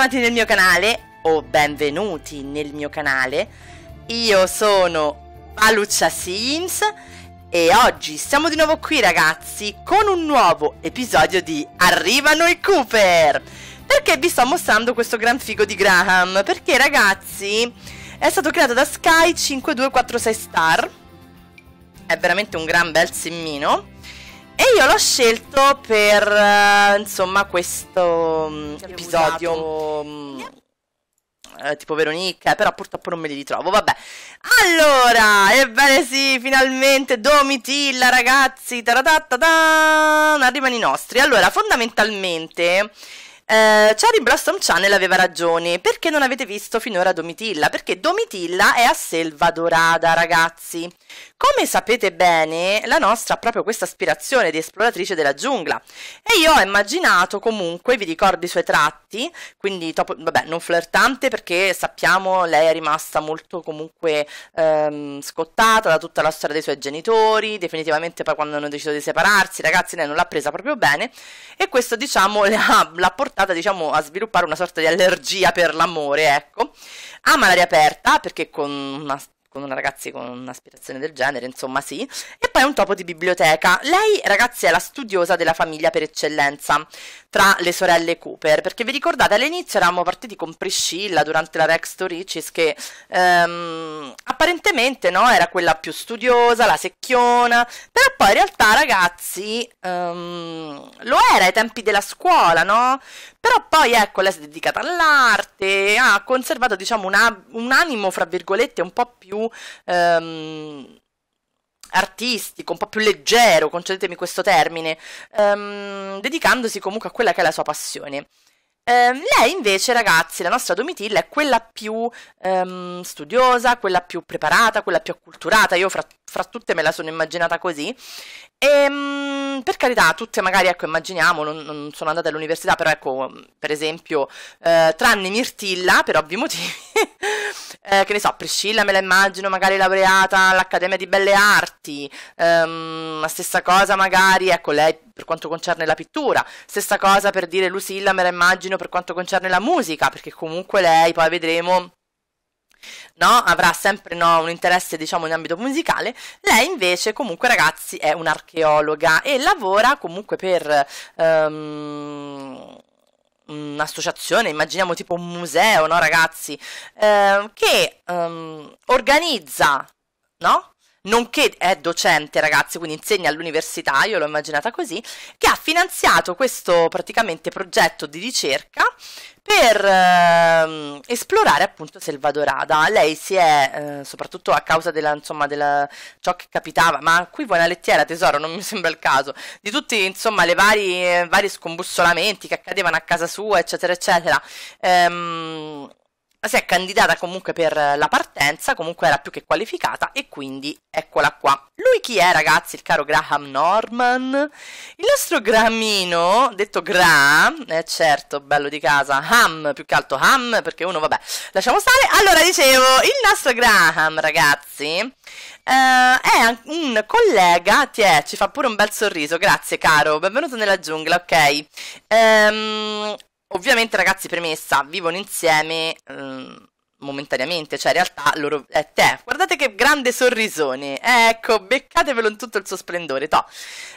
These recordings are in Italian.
bentornati nel mio canale o benvenuti nel mio canale. Io sono Aluccia Sims e oggi siamo di nuovo qui ragazzi con un nuovo episodio di Arrivano i Cooper! Perché vi sto mostrando questo gran figo di Graham? Perché ragazzi è stato creato da Sky5246 Star, è veramente un gran bel simmino e io l'ho scelto per, eh, insomma, questo um, episodio... Um, eh, tipo Veronica, eh, però purtroppo non me li ritrovo, vabbè. Allora, ebbene sì, finalmente Domitilla, ragazzi, arrivano i nostri. Allora, fondamentalmente... Eh, Cherry Blossom Channel aveva ragione, perché non avete visto finora Domitilla? Perché Domitilla è a Selva Dorada, ragazzi. Come sapete bene, la nostra ha proprio questa aspirazione di esploratrice della giungla. E io ho immaginato comunque, vi ricordo i suoi tratti, quindi topo, vabbè, non flirtante perché sappiamo lei è rimasta molto comunque ehm, scottata da tutta la storia dei suoi genitori, definitivamente poi quando hanno deciso di separarsi, ragazzi, lei non l'ha presa proprio bene e questo diciamo l'ha portata diciamo, a sviluppare una sorta di allergia per l'amore, ecco. Ama l'aria aperta perché con una con una ragazza con un'aspirazione del genere, insomma sì, e poi un topo di biblioteca. Lei, ragazzi, è la studiosa della famiglia per eccellenza tra le sorelle Cooper, perché vi ricordate all'inizio eravamo partiti con Priscilla durante la Rex to Riches che ehm, apparentemente no, era quella più studiosa, la secchiona, però poi in realtà ragazzi ehm, lo era ai tempi della scuola, no? Però poi ecco, lei si è dedicata all'arte, ha conservato diciamo una, un animo fra virgolette un po' più ehm, artistico, un po' più leggero, concedetemi questo termine, ehm, dedicandosi comunque a quella che è la sua passione. Eh, lei invece, ragazzi, la nostra Domitilla è quella più ehm, studiosa, quella più preparata, quella più acculturata. Io fra fra tutte me la sono immaginata così. E, ehm, per carità, tutte magari, ecco, immaginiamo, non, non sono andata all'università, però ecco, per esempio, eh, tranne Mirtilla, per ovvi motivi, eh, che ne so, Priscilla me la immagino magari laureata all'Accademia di Belle Arti, ehm, la stessa cosa magari, ecco, lei per quanto concerne la pittura, stessa cosa per dire Lucilla me la immagino per quanto concerne la musica, perché comunque lei, poi vedremo no? avrà sempre no, un interesse diciamo in ambito musicale, lei invece comunque ragazzi è un'archeologa e lavora comunque per... Um, un'associazione, immaginiamo tipo un museo, no ragazzi, eh, che um, organizza, no? nonché è docente, ragazzi, quindi insegna all'università, io l'ho immaginata così, che ha finanziato questo praticamente progetto di ricerca per eh, esplorare appunto Selvadorada. Lei si è, eh, soprattutto a causa della, insomma, della, ciò che capitava, ma qui vuoi una lettiera tesoro, non mi sembra il caso, di tutti insomma le vari, vari scombussolamenti che accadevano a casa sua, eccetera, eccetera. Ehm, si è candidata comunque per la partenza, comunque era più che qualificata e quindi eccola qua. Lui chi è ragazzi? Il caro Graham Norman? Il nostro Gramino, detto Graham, eh certo, bello di casa, Ham, più che altro Ham, perché uno vabbè, lasciamo stare. Allora dicevo, il nostro Graham ragazzi Uh, è un collega, ti è, ci fa pure un bel sorriso, grazie caro, benvenuto nella giungla, ok. Ehm, Ovviamente, ragazzi, premessa, vivono insieme ehm, momentaneamente, cioè in realtà loro è te. Guardate che grande sorrisone, ecco, beccatevelo in tutto il suo splendore, toh.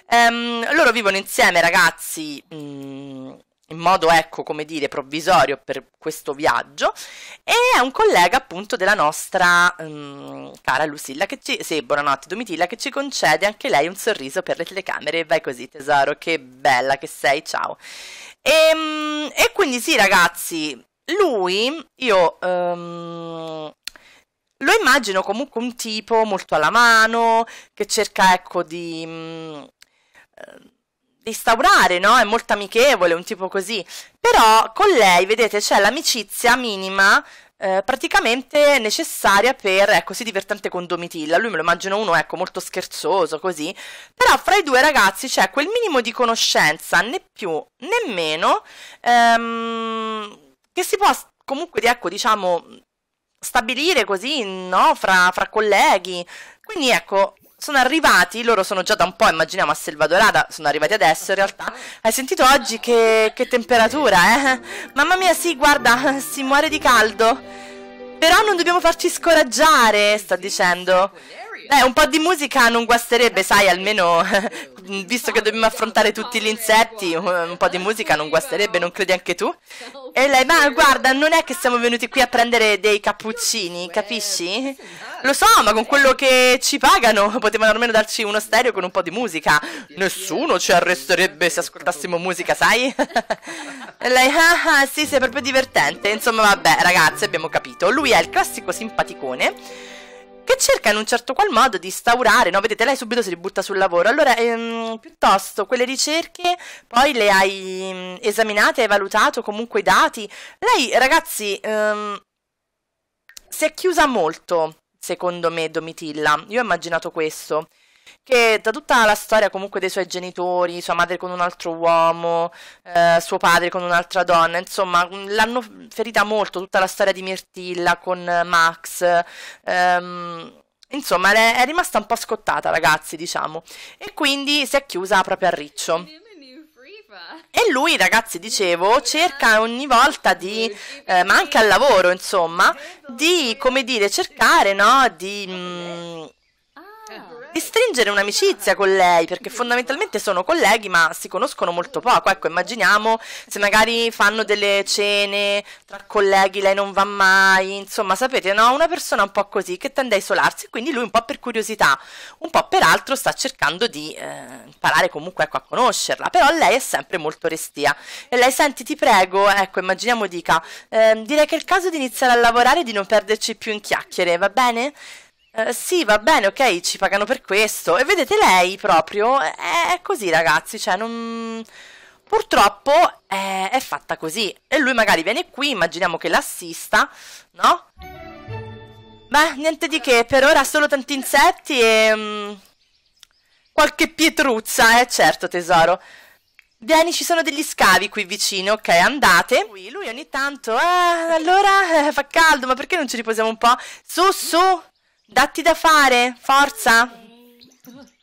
Ehm, loro vivono insieme, ragazzi, mh, mm, in modo, ecco, come dire, provvisorio per questo viaggio e è un collega appunto della nostra mh, mm, cara Lucilla che ci, sì, buonanotte Domitilla, che ci concede anche lei un sorriso per le telecamere. Vai così tesoro, che bella che sei, ciao. E, ehm, e quindi sì ragazzi, lui, io um, lo immagino comunque un tipo molto alla mano, che cerca ecco di... Um, instaurare, no? È molto amichevole, un tipo così. Però con lei, vedete, c'è l'amicizia minima eh, praticamente necessaria per, è così ecco, divertente con Domitilla. Lui me lo immagino uno, ecco, molto scherzoso, così. Però fra i due ragazzi c'è quel minimo di conoscenza, né più né meno, ehm, che si può comunque, ecco, diciamo, stabilire così, no? Fra, fra colleghi. Quindi ecco, sono arrivati, loro sono già da un po', immaginiamo, a Selvadorada, sono arrivati adesso in realtà. Hai sentito oggi che, che temperatura, eh? Mamma mia, sì, guarda, si muore di caldo. Però non dobbiamo farci scoraggiare, sta dicendo. Beh, un po' di musica non guasterebbe, sai, almeno visto che dobbiamo affrontare tutti gli insetti, un po' di musica non guasterebbe, non credi anche tu? E lei, ma guarda, non è che siamo venuti qui a prendere dei cappuccini, capisci? Lo so, ma con quello che ci pagano potevano almeno darci uno stereo con un po' di musica. Nessuno ci arresterebbe se ascoltassimo musica, sai? e lei, ah, ah, sì, sei proprio divertente. Insomma, vabbè, ragazzi, abbiamo capito. Lui è il classico simpaticone che cerca in un certo qual modo di instaurare, no? Vedete, lei subito si ributta sul lavoro. Allora, ehm, piuttosto, quelle ricerche poi le hai mm, esaminate, hai valutato comunque i dati. Lei, ragazzi, ehm, si è chiusa molto, secondo me, Domitilla. Io ho immaginato questo che da tutta la storia comunque dei suoi genitori, sua madre con un altro uomo, eh, suo padre con un'altra donna, insomma, l'hanno ferita molto tutta la storia di Mirtilla con eh, Max. Ehm, insomma, è rimasta un po' scottata, ragazzi, diciamo. E quindi si è chiusa proprio a riccio. E lui, ragazzi, dicevo, cerca eh. ogni volta di, eh, ma anche al lavoro, insomma, di, come dire, cercare, no, di... Mh, mm, di stringere un'amicizia con lei, perché fondamentalmente sono colleghi ma si conoscono molto poco. Ecco, immaginiamo se magari fanno delle cene tra colleghi, lei non va mai, insomma, sapete, no? Una persona un po' così che tende a isolarsi, quindi lui un po' per curiosità, un po' per altro sta cercando di eh, imparare comunque ecco, a conoscerla, però lei è sempre molto restia. E lei, senti, ti prego, ecco, immaginiamo dica, eh, direi che è il caso di iniziare a lavorare e di non perderci più in chiacchiere, va bene? Eh, sì, va bene, ok, ci pagano per questo. E vedete lei proprio, è, così ragazzi, cioè non... Purtroppo è, è, fatta così. E lui magari viene qui, immaginiamo che l'assista, no? Beh, niente di che, per ora solo tanti insetti e... Mm, qualche pietruzza, eh, certo tesoro. Vieni, ci sono degli scavi qui vicino, ok, andate. Lui, ogni tanto, eh, allora eh, fa caldo, ma perché non ci riposiamo un po'? Su, su, Datti da fare, forza.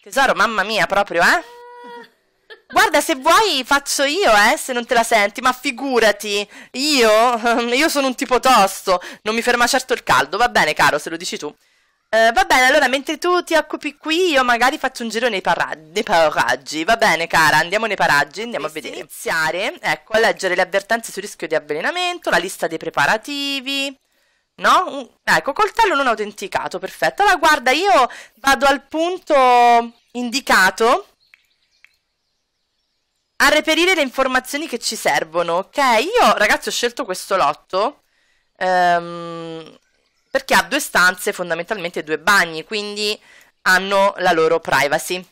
Tesoro, mamma mia, proprio, eh? Guarda, se vuoi faccio io, eh, se non te la senti, ma figurati, io, io sono un tipo tosto, non mi ferma certo il caldo, va bene caro, se lo dici tu. Uh, va bene, allora mentre tu ti occupi qui, io magari faccio un giro nei, nei paraggi. Va bene, cara, andiamo nei paraggi, andiamo Dovessi a vedere. Iniziare, ecco, a leggere le avvertenze sul rischio di avvelenamento, la lista dei preparativi no? ecco, coltello non autenticato, perfetto. Allora, guarda, io vado al punto indicato a reperire le informazioni che ci servono, ok? Io, ragazzi, ho scelto questo lotto ehm, perché ha due stanze, fondamentalmente due bagni, quindi hanno la loro privacy.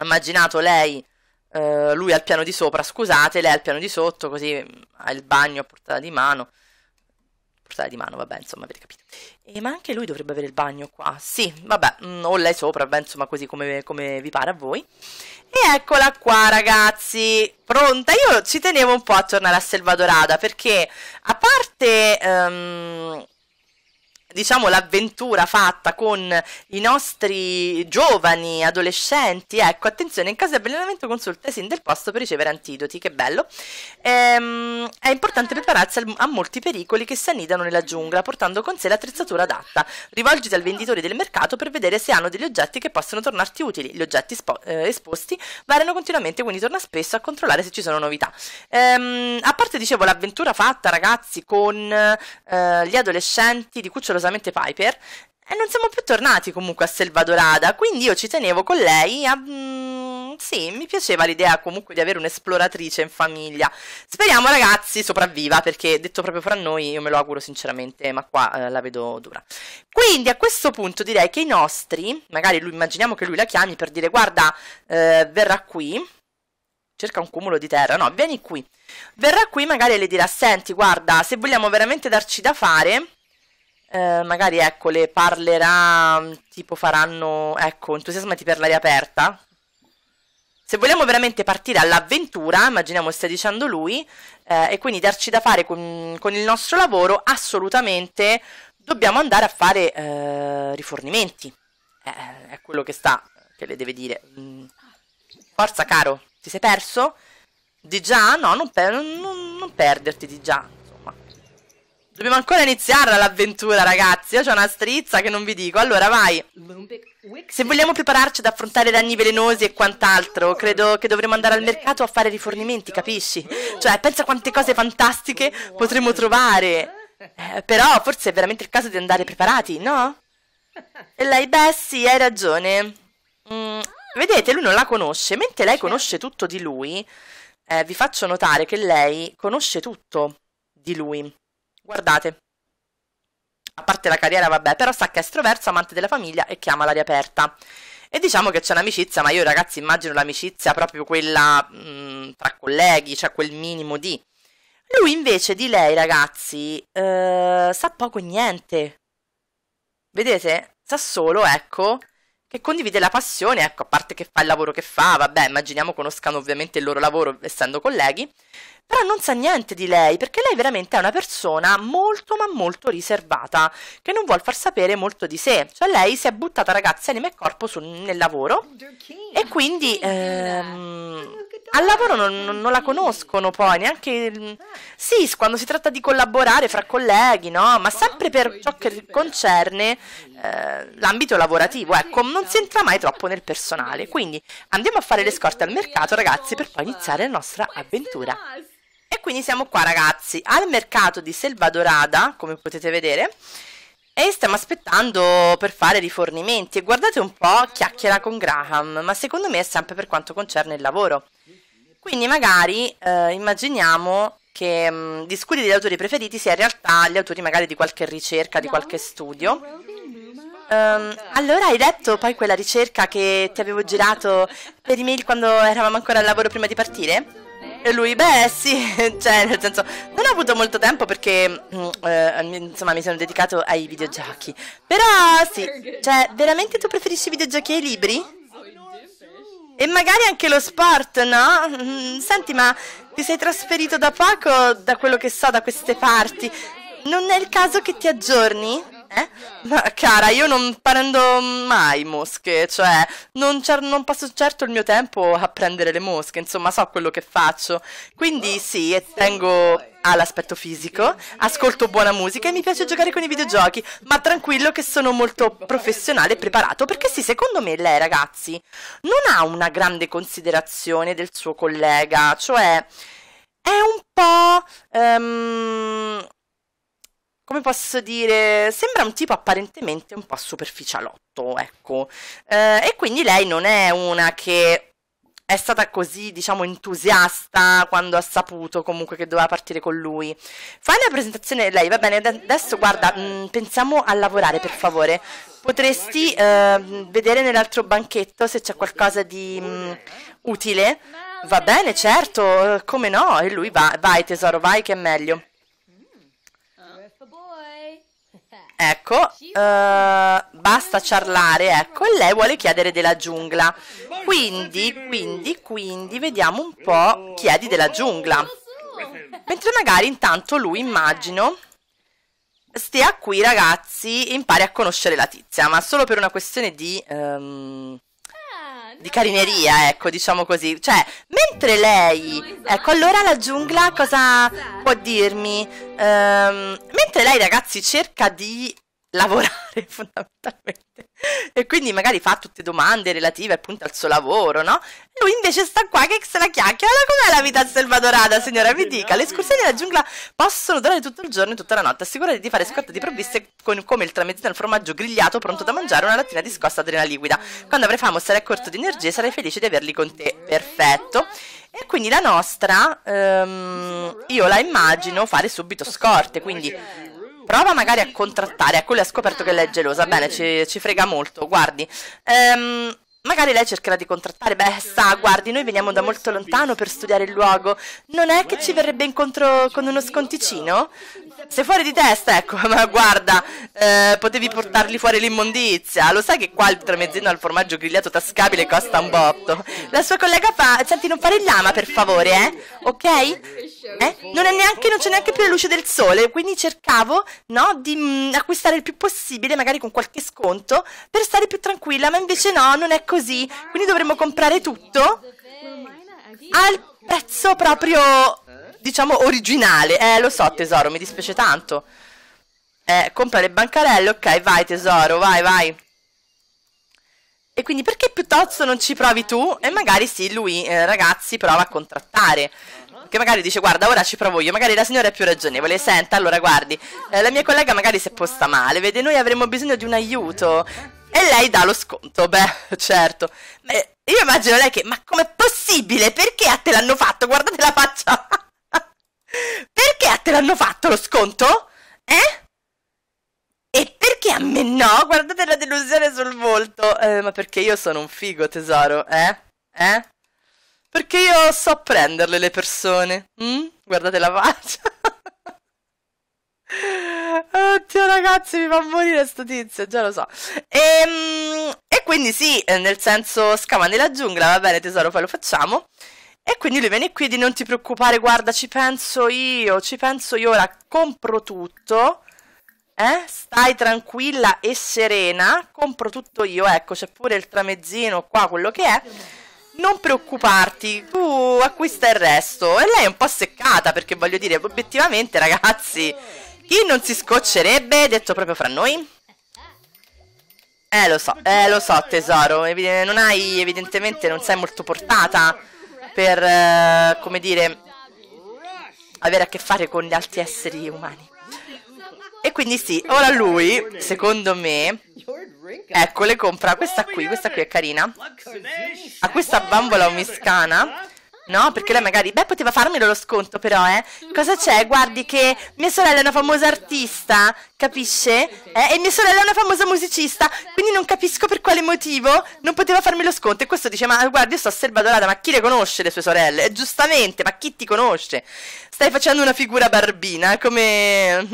Immaginato lei, eh, lui al piano di sopra, scusate, lei al piano di sotto, così mm, ha il bagno a portata di mano portare di mano, vabbè, insomma, avete capito. E, eh, ma anche lui dovrebbe avere il bagno qua, sì, vabbè, mh, mm, o lei sopra, beh, insomma, così come, come vi pare a voi. E eccola qua, ragazzi, pronta. Io ci tenevo un po' a tornare a Selvadorada, perché a parte... Um, diciamo l'avventura fatta con i nostri giovani adolescenti, ecco attenzione in caso di avvelenamento consulta sin del posto per ricevere antidoti, che bello. Ehm, è importante prepararsi a molti pericoli che si annidano nella giungla portando con sé l'attrezzatura adatta. Rivolgiti al venditore del mercato per vedere se hanno degli oggetti che possono tornarti utili. Gli oggetti spo- eh, esposti variano continuamente, quindi torna spesso a controllare se ci sono novità. Ehm, a parte dicevo l'avventura fatta ragazzi con eh, gli adolescenti di cucciolosamente solamente Piper, e non siamo più tornati comunque a Selvadorada, quindi io ci tenevo con lei a... Mm, sì, mi piaceva l'idea comunque di avere un'esploratrice in famiglia. Speriamo ragazzi sopravviva, perché detto proprio fra noi io me lo auguro sinceramente, ma qua eh, la vedo dura. Quindi a questo punto direi che i nostri, magari lui, immaginiamo che lui la chiami per dire guarda, eh, verrà qui, cerca un cumulo di terra, no, vieni qui. Verrà qui magari le dirà senti guarda, se vogliamo veramente darci da fare eh, magari ecco, le parlerà, mm, tipo faranno, ecco, entusiasmati per l'aria aperta. Se vogliamo veramente partire all'avventura, immaginiamo stia dicendo lui, eh, e quindi darci da fare con, con, il nostro lavoro, assolutamente dobbiamo andare a fare eh, rifornimenti. Eh, eh, è quello che sta, che le deve dire. Mm. Forza caro, ti sei perso? Di già? No, non, per non, non perderti di già. Dobbiamo ancora iniziare l'avventura, ragazzi. Io ho una strizza che non vi dico. Allora, vai. Se vogliamo prepararci ad affrontare danni velenosi e quant'altro, credo che dovremo andare al mercato a fare rifornimenti, capisci? Cioè, pensa quante cose fantastiche potremo trovare. Eh, però, forse è veramente il caso di andare preparati, no? E lei, beh, sì, hai ragione. Mm, vedete, lui non la conosce. Mentre lei conosce tutto di lui, eh, vi faccio notare che lei conosce tutto di lui. Guardate, a parte la carriera, vabbè, però sa che è estroverso, amante della famiglia e chiama l'aria aperta. E diciamo che c'è un'amicizia, ma io ragazzi immagino l'amicizia proprio quella mh, mm, tra colleghi, cioè quel minimo di. Lui invece di lei, ragazzi, eh, sa poco e niente. Vedete? Sa solo, ecco, che condivide la passione, ecco, a parte che fa il lavoro che fa, vabbè, immaginiamo conoscano ovviamente il loro lavoro essendo colleghi, però non sa niente di lei perché lei veramente è una persona molto ma molto riservata che non vuol far sapere molto di sé cioè lei si è buttata ragazzi anima e corpo su, nel lavoro e quindi ehm, al lavoro non, non, non, la conoscono poi neanche sì quando si tratta di collaborare fra colleghi no ma sempre per ciò che concerne eh, l'ambito lavorativo ecco non si entra mai troppo nel personale quindi andiamo a fare le scorte al mercato ragazzi per poi iniziare la nostra avventura e quindi siamo qua ragazzi, al mercato di Selvadorada, come potete vedere, e stiamo aspettando per fare rifornimenti. E guardate un po' chiacchiera con Graham, ma secondo me è sempre per quanto concerne il lavoro. Quindi magari eh, immaginiamo che mh, mm, discuti degli autori preferiti sia in realtà gli autori magari di qualche ricerca, di qualche studio. Um, allora hai letto poi quella ricerca che ti avevo girato per email quando eravamo ancora al lavoro prima di partire? E lui, beh sì, cioè nel senso, non ho avuto molto tempo perché mm, eh, insomma mi sono dedicato ai videogiochi. Però sì, cioè veramente tu preferisci i videogiochi ai libri? E magari anche lo sport, no? Mm, senti, ma ti sei trasferito da poco, da quello che so, da queste parti. Non è il caso che ti aggiorni? Ma eh? cara, io non prendo mai mosche, cioè non, non, passo certo il mio tempo a prendere le mosche, insomma so quello che faccio. Quindi sì, tengo all'aspetto fisico, ascolto buona musica e mi piace giocare con i videogiochi, ma tranquillo che sono molto professionale e preparato perché sì, secondo me lei ragazzi non ha una grande considerazione del suo collega, cioè è un po'... Um, come posso dire, sembra un tipo apparentemente un po' superficialotto, ecco. Eh, e quindi lei non è una che è stata così, diciamo, entusiasta quando ha saputo comunque che doveva partire con lui. Fai la presentazione lei, va bene, adesso guarda, mh, mm, pensiamo a lavorare per favore. Potresti eh, vedere nell'altro banchetto se c'è qualcosa di mh, mm, utile? Va bene, certo, eh, come no? E lui va, vai tesoro, vai che è meglio. Ecco, uh, basta ciarlare, ecco, e lei vuole chiedere della giungla. Quindi, quindi, quindi, vediamo un po', chiedi della giungla. Mentre magari intanto lui, immagino, stia qui ragazzi, impari a conoscere la tizia, ma solo per una questione di... Um, di carineria, ecco, diciamo così. Cioè, mentre lei... Ecco, allora la giungla cosa può dirmi? Ehm, mentre lei, ragazzi, cerca di lavorare fondamentalmente e quindi magari fa tutte domande relative appunto al suo lavoro, no? E lui invece sta qua che se la chiacchiera. Allora, com'è la vita a Selvadorada, signora? Mi dica, le escursioni nella giungla possono durare tutto il giorno e tutta la notte. Assicurati di fare scorta di provviste con, come il tramezzino al formaggio grigliato pronto da mangiare una lattina di scossa adrenalina liquida. Quando avrai fame o sarai corto di energie, sarai felice di averli con te. Perfetto. E quindi la nostra, ehm, io la immagino fare subito scorte, quindi Prova magari a contrattare. Ecco, lui ha scoperto che lei è gelosa. Bene, ci, ci frega molto. Guardi. Ehm... Magari lei cercherà di contrattare. Beh, sa, guardi, noi veniamo da molto lontano per studiare il luogo. Non è che ci verrebbe incontro con uno sconticino? Sei fuori di testa, ecco, ma guarda, eh, potevi portarli fuori l'immondizia. Lo sai che qua il tramezzino al formaggio grigliato tascabile costa un botto. La sua collega fa... Senti, non fare il lama, per favore, eh? Ok? Eh? Non, neanche, non, c'è neanche più la luce del sole, quindi cercavo no, di mh, mm, acquistare il più possibile, magari con qualche sconto, per stare più tranquilla, ma invece no, non è così. Quindi dovremmo comprare tutto al prezzo proprio, diciamo, originale. Eh, lo so tesoro, mi dispiace tanto. Eh, compra le bancarelle, ok, vai tesoro, vai, vai. E quindi perché piuttosto non ci provi tu? E magari sì, lui, eh, ragazzi, prova a contrattare che magari dice guarda ora ci provo io, magari la signora è più ragionevole, senta allora guardi, eh, la mia collega magari si è posta male, vede noi avremmo bisogno di un aiuto e lei dà lo sconto, beh certo, beh, io immagino lei che ma com'è possibile, perché a te l'hanno fatto, guardate la faccia, perché a te l'hanno fatto lo sconto? Eh? E perché a me no? Guardate la delusione sul volto. Eh, ma perché io sono un figo, tesoro, eh? Eh? Perché io so prenderle le persone. Mm? Guardate la faccia. Oddio ragazzi mi fa morire sto tizio, già lo so. E, ehm, e quindi sì, eh, nel senso scava nella giungla, va bene tesoro, poi lo facciamo. E quindi lui viene qui di non ti preoccupare, guarda, ci penso io, ci penso io ora, compro tutto. Eh? Stai tranquilla e serena, compro tutto io, ecco, c'è pure il tramezzino qua, quello che è non preoccuparti, tu acquista il resto. E lei è un po' seccata perché voglio dire, obiettivamente ragazzi, chi non si scoccerebbe, detto proprio fra noi? Eh lo so, eh lo so tesoro, non hai evidentemente, non sei molto portata per, eh, come dire, avere a che fare con gli altri esseri umani. E quindi sì, ora lui, secondo me, ecco le compra questa oh qui, questa qui è carina. Ha questa bambola omiscana No, perché lei magari, beh, poteva farmelo lo sconto, però, eh. Cosa c'è? Guardi che mia sorella è una famosa artista, capisce? Eh? E mia sorella è una famosa musicista, quindi non capisco per quale motivo non poteva farmi lo sconto. E questo dice, ma guardi, io sto servadolata, ma chi le conosce le sue sorelle? Eh, giustamente, ma chi ti conosce? Stai facendo una figura barbina, come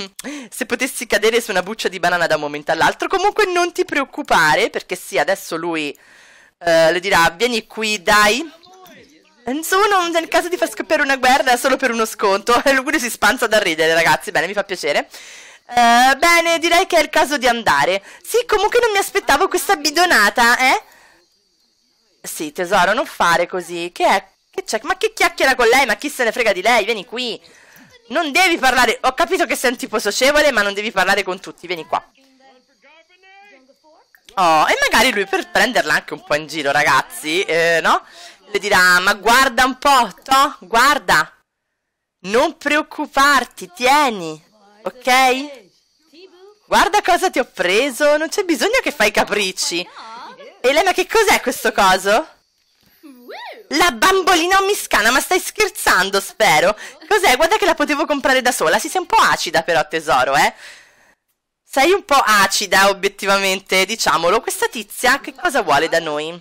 se potessi cadere su una buccia di banana da un momento all'altro. Comunque non ti preoccupare, perché sì, adesso lui eh, le dirà, vieni qui, dai Enzuno nel caso di far scoppiare una guerra è solo per uno sconto. E Lugurio si spanza da ridere, ragazzi. Bene, mi fa piacere. Uh, bene, direi che è il caso di andare. Sì, comunque non mi aspettavo questa bidonata, eh? Sì, tesoro, non fare così. Che è? Che c'è? Ma che chiacchiera con lei? Ma chi se ne frega di lei? Vieni qui. Non devi parlare... Ho capito che sei un tipo socievole, ma non devi parlare con tutti. Vieni qua. Oh, e magari lui per prenderla anche un po' in giro, ragazzi, eh, no? le dirà, ma guarda un po', to, guarda, non preoccuparti, tieni, ok? Guarda cosa ti ho preso, non c'è bisogno che fai capricci. Elena, che cos'è questo coso? La bambolina omiscana, ma stai scherzando, spero. Cos'è? Guarda che la potevo comprare da sola. Sì, sei un po' acida però, tesoro, eh. Sei un po' acida, obiettivamente, diciamolo. Questa tizia che cosa vuole da noi?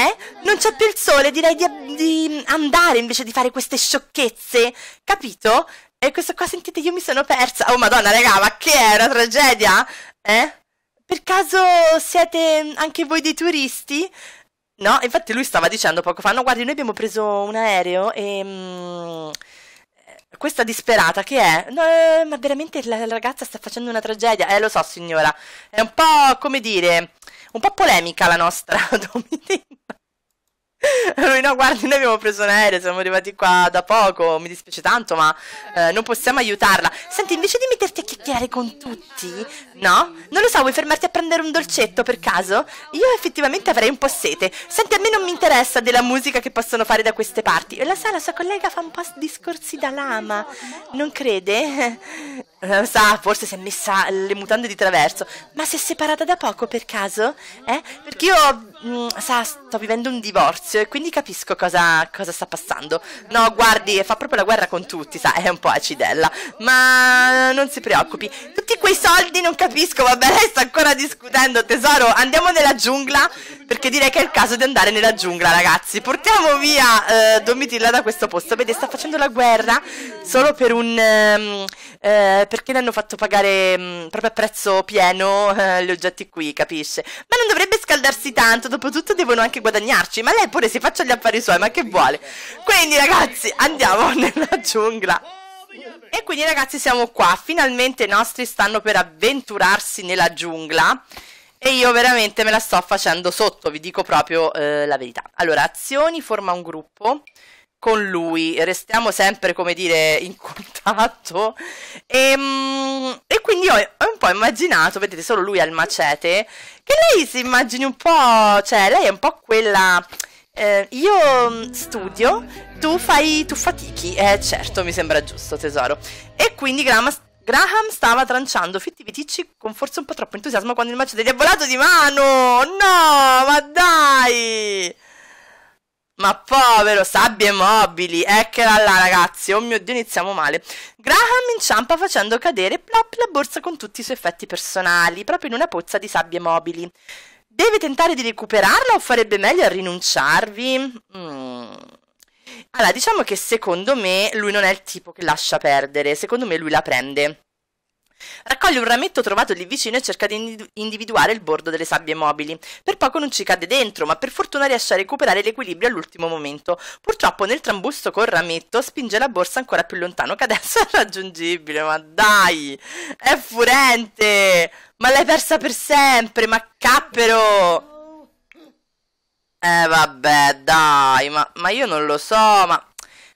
Eh? Non c'è più il sole, direi di, di andare invece di fare queste sciocchezze, capito? E questo qua, sentite, io mi sono persa. Oh madonna, raga, ma che è una tragedia? Eh? Per caso siete anche voi dei turisti? No, infatti lui stava dicendo poco fa, no guardi, noi abbiamo preso un aereo e... Mm, eh, questa disperata che è? No, eh, ma veramente la, la, ragazza sta facendo una tragedia. Eh, lo so signora, è un po', come dire, un po' polemica la nostra Dominic. Lui no, guardi, noi abbiamo preso un aereo, siamo arrivati qua da poco, mi dispiace tanto, ma eh, non possiamo aiutarla. Senti, invece di metterti a chiacchierare con tutti, no? Non lo so, vuoi fermarti a prendere un dolcetto per caso? Io effettivamente avrei un po' sete. Senti, a me non mi interessa della musica che possono fare da queste parti. Lo sa, la sua collega fa un po' discorsi da lama, non crede? Lo sa, forse si è messa le mutande di traverso, ma si è separata da poco per caso? Eh? Perché io, mh, mm, sa, sto vivendo un divorzio all'inizio e quindi capisco cosa, cosa, sta passando. No, guardi, fa proprio la guerra con tutti, sa, è un po' acidella, ma non si preoccupi. Tutti quei soldi non capisco, vabbè, lei sta ancora discutendo, tesoro, andiamo nella giungla, perché direi che è il caso di andare nella giungla, ragazzi. Portiamo via eh, Domitilla da questo posto, vede, sta facendo la guerra solo per un... Eh, eh, perché le hanno fatto pagare mh, mm, proprio a prezzo pieno eh, gli oggetti qui, capisce? Ma non dovrebbe scaldarsi tanto, dopo tutto devono anche guadagnarci, ma lei può pure si faccia gli affari suoi, ma che vuole? Quindi ragazzi, andiamo nella giungla. E quindi ragazzi siamo qua, finalmente i nostri stanno per avventurarsi nella giungla. E io veramente me la sto facendo sotto, vi dico proprio eh, la verità. Allora, azioni, forma un gruppo con lui, restiamo sempre, come dire, in contatto. E, ehm, e quindi ho, ho, un po' immaginato, vedete, solo lui al macete, che lei si immagini un po', cioè, lei è un po' quella eh, io mm, studio, tu fai tu fatichi. Eh certo, mi sembra giusto, tesoro. E quindi Graham, Graham stava tranciando fitti viticci con forse un po' troppo entusiasmo quando il macete gli ha volato di mano. No, ma dai! Ma povero, sabbie mobili, eccola là ragazzi, oh mio Dio iniziamo male. Graham inciampa facendo cadere plop la borsa con tutti i suoi effetti personali, proprio in una pozza di sabbie mobili. Deve tentare di recuperarla o farebbe meglio a rinunciarvi? Mm. Allora, diciamo che secondo me lui non è il tipo che lascia perdere, secondo me lui la prende. Raccoglie un rametto trovato lì vicino e cerca di individuare il bordo delle sabbie mobili. Per poco non ci cade dentro, ma per fortuna riesce a recuperare l'equilibrio all'ultimo momento. Purtroppo nel trambusto col rametto spinge la borsa ancora più lontano che adesso è raggiungibile, ma dai! È furente! Ma l'hai persa per sempre, ma cappero! Eh vabbè, dai, ma, ma io non lo so, ma...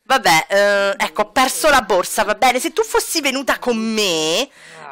Vabbè, eh, ecco, ho perso la borsa, va bene? Se tu fossi venuta con me...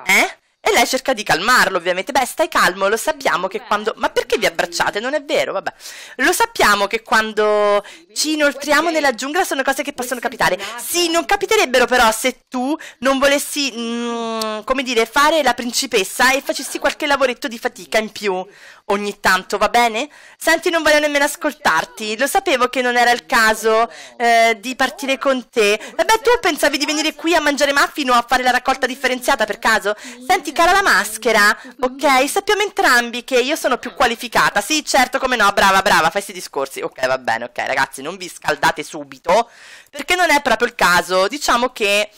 Eh? E lei cerca di calmarlo, ovviamente. Beh, stai calmo, lo sappiamo che quando. Ma perché vi abbracciate? Non è vero, vabbè. Lo sappiamo che quando ci inoltriamo nella giungla sono cose che possono capitare. Sì, non capiterebbero però se tu non volessi, mm, come dire, fare la principessa e facessi qualche lavoretto di fatica in più ogni tanto, va bene? Senti, non voglio nemmeno ascoltarti. Lo sapevo che non era il caso eh, di partire con te. E eh beh, tu pensavi di venire qui a mangiare muffin o a fare la raccolta differenziata per caso? Senti, si cala la maschera, ok? Sappiamo entrambi che io sono più qualificata. Sì, certo, come no, brava, brava, fai questi discorsi. Ok, va bene, ok, ragazzi, non vi scaldate subito, perché non è proprio il caso. Diciamo che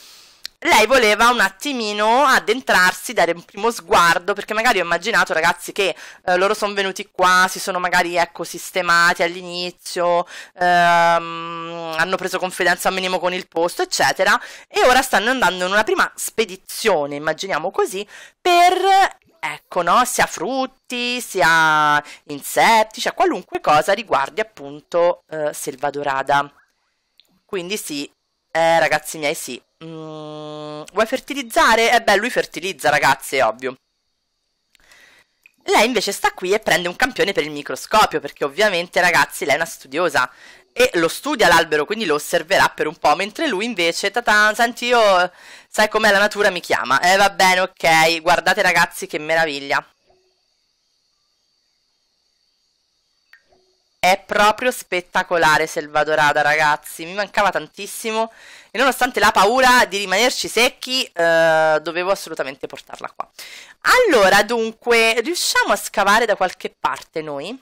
lei voleva un attimino addentrarsi, dare un primo sguardo, perché magari ho immaginato ragazzi che eh, loro sono venuti qua, si sono magari ecco, sistemati all'inizio, ehm, hanno preso confidenza al minimo con il posto, eccetera, e ora stanno andando in una prima spedizione, immaginiamo così, per ecco, no? sia frutti, sia insetti, cioè qualunque cosa riguardi appunto eh, Selvadorada. Quindi sì, eh, ragazzi miei, sì. Mm, vuoi fertilizzare? Eh beh, lui fertilizza, ragazzi, è ovvio. Lei invece sta qui e prende un campione per il microscopio, perché ovviamente, ragazzi, lei è una studiosa. E lo studia l'albero, quindi lo osserverà per un po', mentre lui invece, tatan, senti io, sai com'è la natura, mi chiama. Eh, va bene, ok, guardate ragazzi che meraviglia. È proprio spettacolare Selvadorada, ragazzi. Mi mancava tantissimo. E nonostante la paura di rimanerci secchi, eh, dovevo assolutamente portarla qua. Allora, dunque, riusciamo a scavare da qualche parte noi?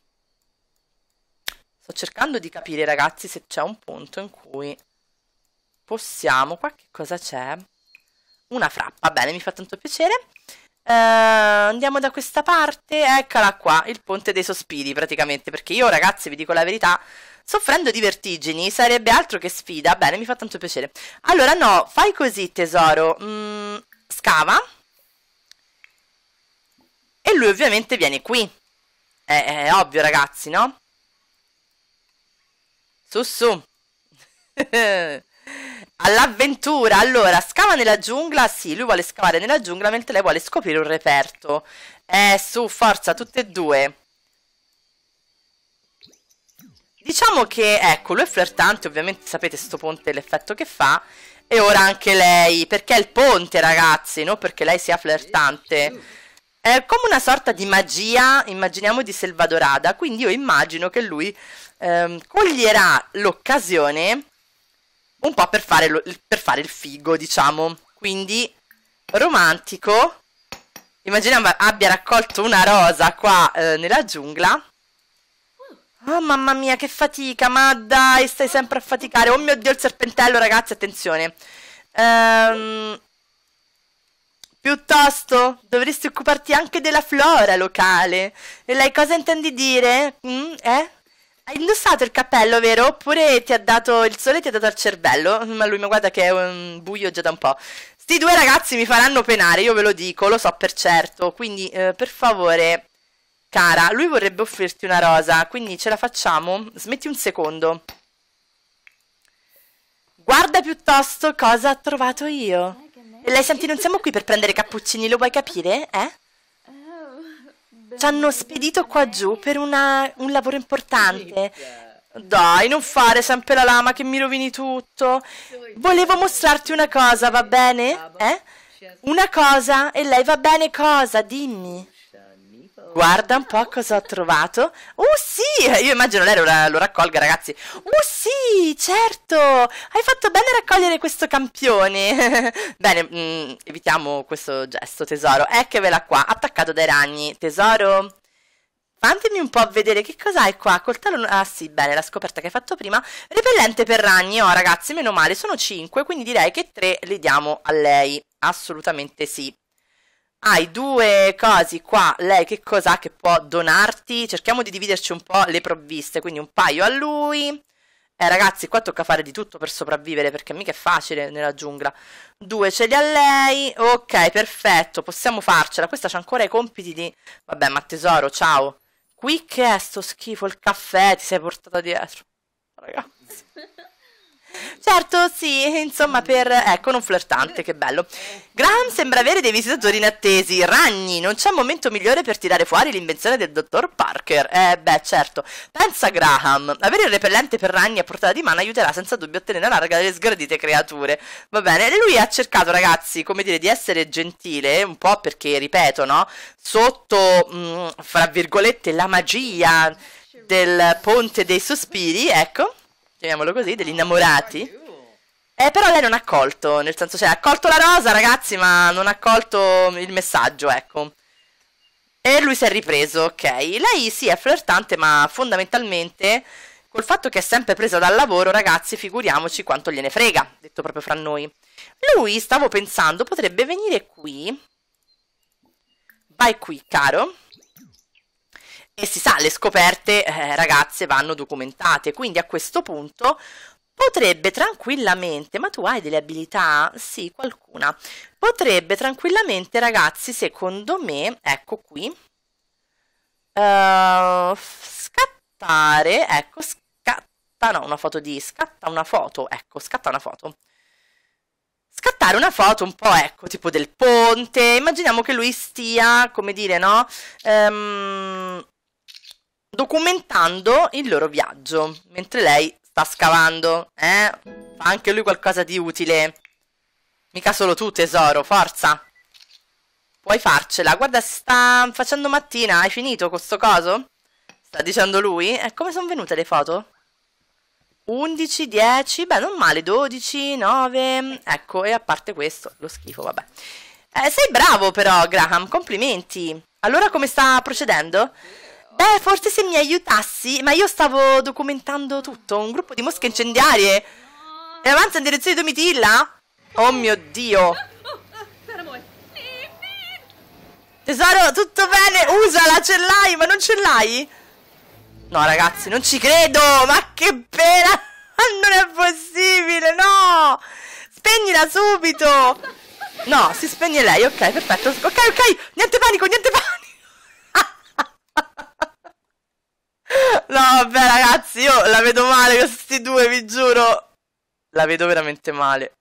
Sto cercando di capire, ragazzi, se c'è un punto in cui possiamo... Qua che cosa c'è? Una frappa, bene, mi fa tanto piacere. Uh, andiamo da questa parte, eccola qua, il ponte dei sospiri praticamente, perché io ragazzi vi dico la verità, soffrendo di vertigini sarebbe altro che sfida, bene mi fa tanto piacere. Allora no, fai così tesoro, mm, scava e lui ovviamente viene qui, è, eh, eh, è ovvio ragazzi no? Su su. All'avventura, allora, scava nella giungla, sì, lui vuole scavare nella giungla mentre lei vuole scoprire un reperto. Eh, su, forza, tutte e due. Diciamo che, ecco, lui è flirtante, ovviamente sapete sto ponte l'effetto che fa, e ora anche lei, perché è il ponte ragazzi, non perché lei sia flirtante. È come una sorta di magia, immaginiamo, di Selvadorada, quindi io immagino che lui ehm, coglierà l'occasione un po' per fare, lo, per fare il figo, diciamo. Quindi, romantico. Immaginiamo abbia raccolto una rosa qua eh, nella giungla. Oh mamma mia, che fatica, ma dai, stai sempre a faticare. Oh mio Dio, il serpentello, ragazzi, attenzione. Ehm... Piuttosto dovresti occuparti anche della flora locale. E lei cosa intendi dire? Mm, eh? Hai indossato il cappello, vero? Oppure ti ha dato il sole e ti ha dato al cervello? Ma lui mi guarda che è un buio già da un po'. Sti due ragazzi mi faranno penare, io ve lo dico, lo so per certo. Quindi, eh, per favore, cara, lui vorrebbe offrirti una rosa, quindi ce la facciamo? Smetti un secondo. Guarda piuttosto cosa ho trovato io. Lei, senti, non siamo qui per prendere cappuccini, lo vuoi capire? Eh? Ci hanno spedito qua giù per una, un lavoro importante. Dai, non fare sempre la lama che mi rovini tutto. Volevo mostrarti una cosa, va bene? Eh? Una cosa e lei va bene cosa? Dimmi. Guarda un po' cosa ho trovato. Oh sì, io immagino lei lo, lo raccolga ragazzi. Oh sì, certo, hai fatto bene a raccogliere questo campione. bene, mh, mm, evitiamo questo gesto tesoro. Eccovela qua, attaccato dai ragni. Tesoro, Fatemi un po' vedere che cos'hai qua. Coltello. Ah, sì, bene, la scoperta che hai fatto prima. Repellente per ragni. Oh, ragazzi, meno male, sono 5, quindi direi che 3 le diamo a lei. Assolutamente sì hai due cose qua, lei che cos'ha che può donarti? Cerchiamo di dividerci un po' le provviste, quindi un paio a lui. Eh ragazzi, qua tocca fare di tutto per sopravvivere perché mica è facile nella giungla. Due ce li ha lei, ok, perfetto, possiamo farcela. Questa c'ha ancora i compiti di... Vabbè, ma tesoro, ciao. Qui che è sto schifo, il caffè ti sei portata dietro. Ragazzi. Certo, sì, insomma, per... Ecco, non flirtante, che bello. Graham sembra avere dei visitatori inattesi. Ragni, non c'è momento migliore per tirare fuori l'invenzione del dottor Parker. Eh, beh, certo. Pensa Graham. Avere il repellente per ragni a portata di mano aiuterà senza dubbio a tenere a larga delle sgradite creature. Va bene, lui ha cercato, ragazzi, come dire, di essere gentile, un po' perché, ripeto, no? Sotto, mh, mm, fra virgolette, la magia del ponte dei sospiri, ecco chiamiamolo così, degli innamorati. Eh, però lei non ha colto, nel senso, cioè, ha colto la rosa, ragazzi, ma non ha colto il messaggio, ecco. E lui si è ripreso, ok. Lei sì è flirtante, ma fondamentalmente col fatto che è sempre presa dal lavoro, ragazzi, figuriamoci quanto gliene frega, detto proprio fra noi. Lui, stavo pensando, potrebbe venire qui. Vai qui, caro. E si sa, le scoperte eh, ragazze vanno documentate, quindi a questo punto potrebbe tranquillamente, ma tu hai delle abilità? Sì, qualcuna. Potrebbe tranquillamente, ragazzi, secondo me, ecco qui, uh, scattare, ecco, scatta, no, una foto di, scatta una foto, ecco, scatta una foto. Scattare una foto un po', ecco, tipo del ponte, immaginiamo che lui stia, come dire, no? Um, documentando il loro viaggio, mentre lei sta scavando, eh? Fa anche lui qualcosa di utile. Mica solo tu, tesoro, forza. Puoi farcela. Guarda, sta facendo mattina. Hai finito questo coso? Sta dicendo lui. E come sono venute le foto? 11, 10, beh, non male, 12, 9. Ecco, e a parte questo, lo schifo, vabbè. Eh, sei bravo però, Graham, complimenti. Allora come sta procedendo? Sì. Beh, forse se mi aiutassi, ma io stavo documentando tutto, un gruppo di mosche incendiarie. E avanza in direzione di Domitilla? Oh mio Dio. Tesoro, tutto bene? Usala, ce l'hai, ma non ce l'hai? No, ragazzi, non ci credo! Ma che pena! Non è possibile, no! Spegnila subito! No, si spegne lei, ok, perfetto. Ok, ok, niente panico, niente panico! No, vabbè, ragazzi, io la vedo male questi due, vi giuro. La vedo veramente male.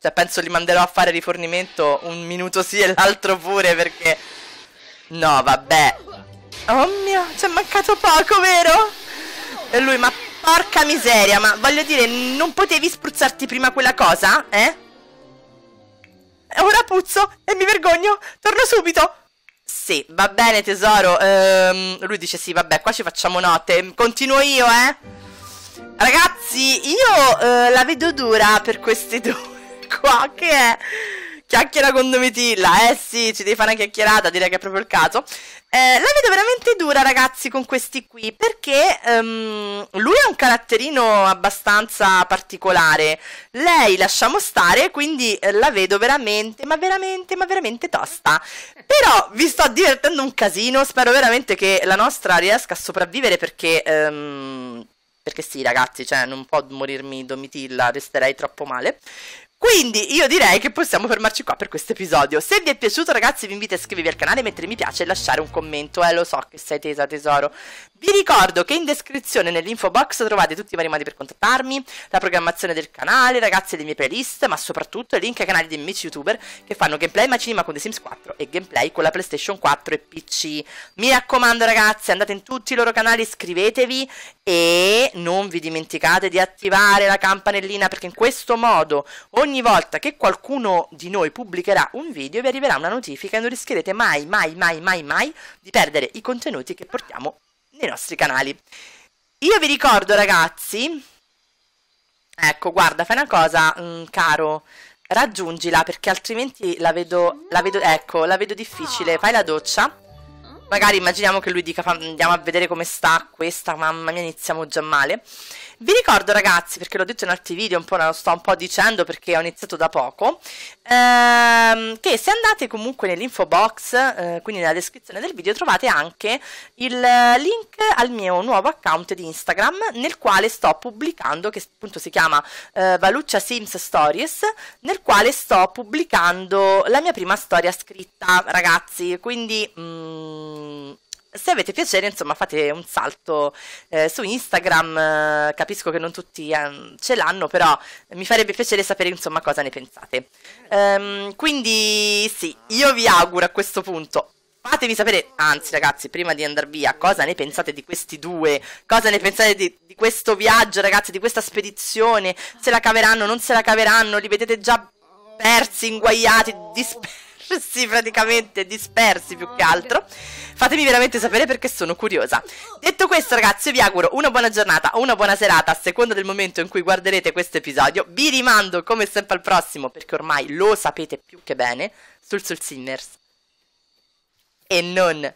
Cioè, penso li manderò a fare rifornimento un minuto sì e l'altro pure, perché... No, vabbè. Oh mio, ci è mancato poco, vero? E lui, ma porca miseria, ma voglio dire, non potevi spruzzarti prima quella cosa, eh? Ora puzzo e mi vergogno. Torno subito. Sì, va bene tesoro. Ehm, lui dice sì, vabbè, qua ci facciamo notte. Continuo io, eh. Ragazzi, io eh, la vedo dura per queste due qua, che è... Chiacchiera con Domitilla, eh sì, ci devi fare una chiacchierata, direi che è proprio il caso. Eh, la vedo veramente dura, ragazzi, con questi qui, perché um, lui ha un caratterino abbastanza particolare. Lei lasciamo stare, quindi eh, la vedo veramente, ma veramente, ma veramente tosta. Però vi sto divertendo un casino, spero veramente che la nostra riesca a sopravvivere perché... Um, perché sì, ragazzi, cioè, non può morirmi Domitilla, resterei troppo male. Quindi io direi che possiamo fermarci qua per questo episodio. Se vi è piaciuto ragazzi vi invito a iscrivervi al canale, mettere mi piace e lasciare un commento, eh lo so che sei tesa tesoro. Vi ricordo che in descrizione nell'info box trovate tutti i vari modi per contattarmi, la programmazione del canale, ragazzi le mie playlist, ma soprattutto i link ai canali dei miei youtuber che fanno gameplay Macinima con The Sims 4 e gameplay con la PlayStation 4 e PC. Mi raccomando ragazzi, andate in tutti i loro canali, iscrivetevi e non vi dimenticate di attivare la campanellina perché in questo modo ogni volta che qualcuno di noi pubblicherà un video vi arriverà una notifica e non rischierete mai, mai, mai, mai, mai di perdere i contenuti che portiamo nei nostri canali. Io vi ricordo ragazzi, ecco guarda fai una cosa mh, mm, caro, raggiungila perché altrimenti la vedo, la vedo, ecco la vedo difficile, fai la doccia. Magari immaginiamo che lui dica andiamo a vedere come sta questa, mamma mia iniziamo già male. Vi ricordo ragazzi, perché l'ho detto in altri video, un po' lo sto un po' dicendo perché ho iniziato da poco, ehm, che se andate comunque nell'info box, eh, quindi nella descrizione del video, trovate anche il link al mio nuovo account di Instagram nel quale sto pubblicando, che appunto si chiama eh, Valuccia Sims Stories, nel quale sto pubblicando la mia prima storia scritta, ragazzi, quindi... Mm, se avete piacere, insomma, fate un salto eh, su Instagram. Eh, capisco che non tutti eh, ce l'hanno, però mi farebbe piacere sapere, insomma, cosa ne pensate. Um, quindi, sì, io vi auguro a questo punto. Fatemi sapere, anzi ragazzi, prima di andare via, cosa ne pensate di questi due? Cosa ne pensate di, di questo viaggio, ragazzi, di questa spedizione? Se la caveranno, non se la caveranno? Li vedete già persi, inguaiati, disperati? sì, praticamente dispersi più che altro. Fatemi veramente sapere perché sono curiosa. Detto questo, ragazzi, vi auguro una buona giornata o una buona serata a seconda del momento in cui guarderete questo episodio. Vi rimando come sempre al prossimo, perché ormai lo sapete più che bene, sul Soul Sinners. E non